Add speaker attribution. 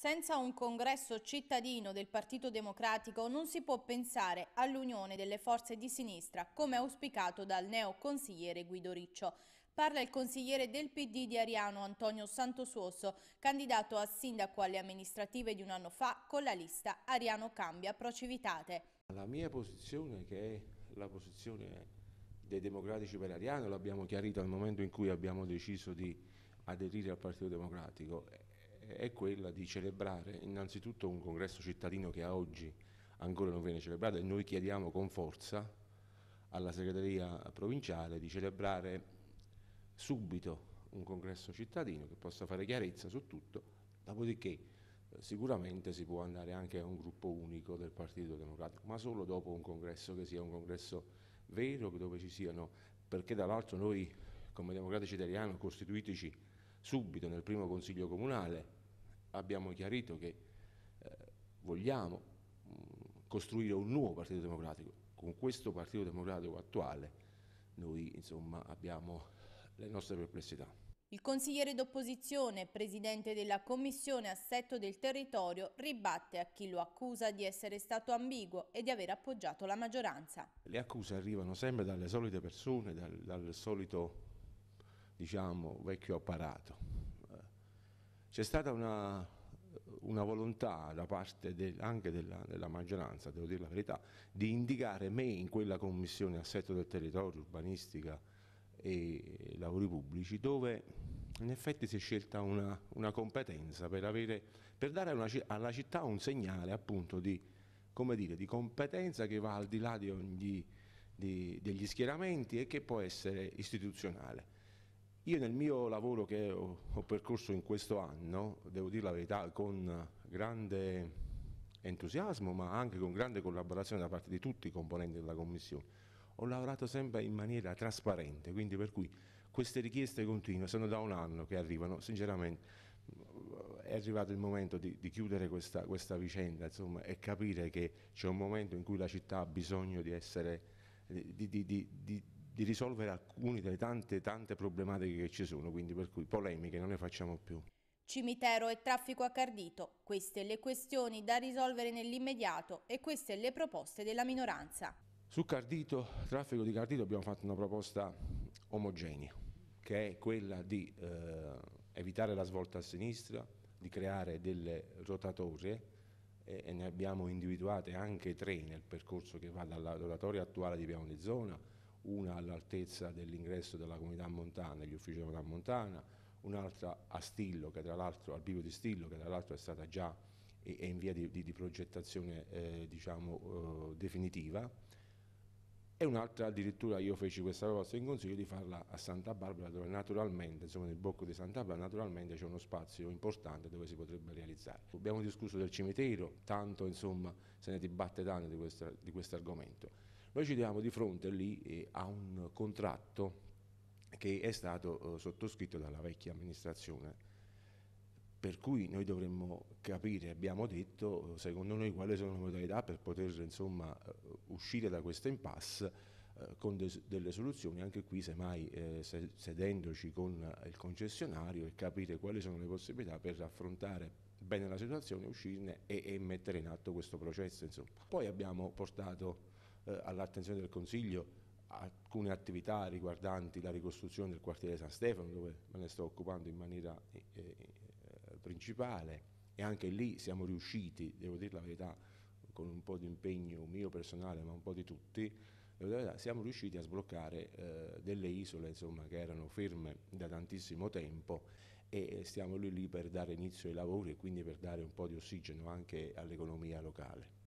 Speaker 1: Senza un congresso cittadino del Partito Democratico non si può pensare all'unione delle forze di sinistra, come auspicato dal neo consigliere Guido Riccio. Parla il consigliere del PD di Ariano Antonio Santosuoso, candidato a sindaco alle amministrative di un anno fa con la lista Ariano Cambia Procivitate.
Speaker 2: La mia posizione, che è la posizione dei democratici per Ariano, l'abbiamo chiarita al momento in cui abbiamo deciso di aderire al Partito Democratico, è quella di celebrare innanzitutto un congresso cittadino che a oggi ancora non viene celebrato e noi chiediamo con forza alla segreteria provinciale di celebrare subito un congresso cittadino che possa fare chiarezza su tutto, dopodiché eh, sicuramente si può andare anche a un gruppo unico del Partito Democratico, ma solo dopo un congresso che sia un congresso vero, dove ci siano, perché dall'altro noi come democratici italiani costituitici subito nel primo consiglio comunale abbiamo chiarito che eh, vogliamo mh, mm, costruire un nuovo Partito Democratico. Con questo Partito Democratico attuale noi insomma, abbiamo le nostre perplessità.
Speaker 1: Il consigliere d'opposizione, presidente della Commissione Assetto del Territorio, ribatte a chi lo accusa di essere stato ambiguo e di aver appoggiato la maggioranza.
Speaker 2: Le accuse arrivano sempre dalle solite persone, dal, dal solito diciamo, vecchio apparato c'è stata una, una, volontà da parte del, anche della, della, maggioranza, devo dire la verità, di indicare me in quella commissione assetto del territorio, urbanistica e lavori pubblici, dove in effetti si è scelta una, una competenza per, avere, per dare una, alla città un segnale appunto di, dire, di, competenza che va al di là di ogni, di, degli schieramenti e che può essere istituzionale. Io nel mio lavoro che ho, ho percorso in questo anno, devo dire la verità, con grande entusiasmo ma anche con grande collaborazione da parte di tutti i componenti della Commissione, ho lavorato sempre in maniera trasparente, quindi per cui queste richieste continue sono da un anno che arrivano, sinceramente è arrivato il momento di, di chiudere questa, questa vicenda insomma, e capire che c'è un momento in cui la città ha bisogno di essere di, di, di risolvere alcune delle tante, tante problematiche che ci sono, quindi per cui polemiche non ne facciamo più.
Speaker 1: Cimitero e traffico accardito, queste le questioni da risolvere nell'immediato e queste le proposte della minoranza.
Speaker 2: Su Cardito, traffico di Cardito abbiamo fatto una proposta omogenea, che è quella di eh, evitare la svolta a sinistra, di creare delle rotatorie e, e ne abbiamo individuate anche tre nel percorso che va dalla rotatoria attuale di Piano di Zona una all'altezza dell'ingresso della comunità montana, degli uffici della comunità montana, un'altra a Stillo, che tra l'altro, al bivio di Stillo, che tra l'altro è stata già è in via di, di, di progettazione eh, diciamo, eh, definitiva, e un'altra addirittura io feci questa proposta in consiglio di farla a Santa Barbara dove naturalmente, insomma nel bocco di Santa Barbara naturalmente c'è uno spazio importante dove si potrebbe realizzare. Abbiamo discusso del cimitero, tanto insomma se ne dibatte tanto di questo, di questo argomento. Noi ci troviamo di fronte lì eh, a un contratto che è stato eh, sottoscritto dalla vecchia amministrazione, per cui noi dovremmo capire, abbiamo detto, secondo noi quali sono le modalità per poter insomma, eh, uscire da questa impasse eh, con de delle soluzioni, anche qui semmai eh, se sedendoci con il concessionario e capire quali sono le possibilità per affrontare bene la situazione, uscirne e, e mettere in atto questo processo. Insomma. Poi abbiamo portato eh, all'attenzione del Consiglio alcune attività riguardanti la ricostruzione del quartiere San Stefano, dove me ne sto occupando in maniera eh, eh, eh, principale e anche lì siamo riusciti, devo dire la verità, con un po' di impegno mio personale, ma un po' di tutti, verità, siamo riusciti a sbloccare eh, delle isole insomma, che erano ferme da tantissimo tempo e eh, stiamo lì, lì per dare inizio ai lavori e quindi per dare un po' di ossigeno anche all'economia locale.